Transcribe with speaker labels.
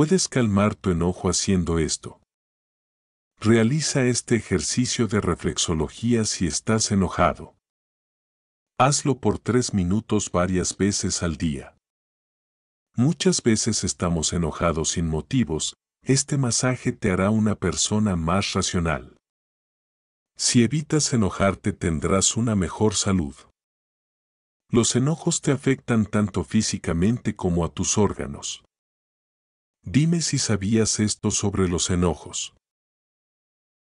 Speaker 1: Puedes calmar tu enojo haciendo esto. Realiza este ejercicio de reflexología si estás enojado. Hazlo por tres minutos varias veces al día. Muchas veces estamos enojados sin motivos, este masaje te hará una persona más racional. Si evitas enojarte tendrás una mejor salud. Los enojos te afectan tanto físicamente como a tus órganos. Dime si sabías esto sobre los enojos.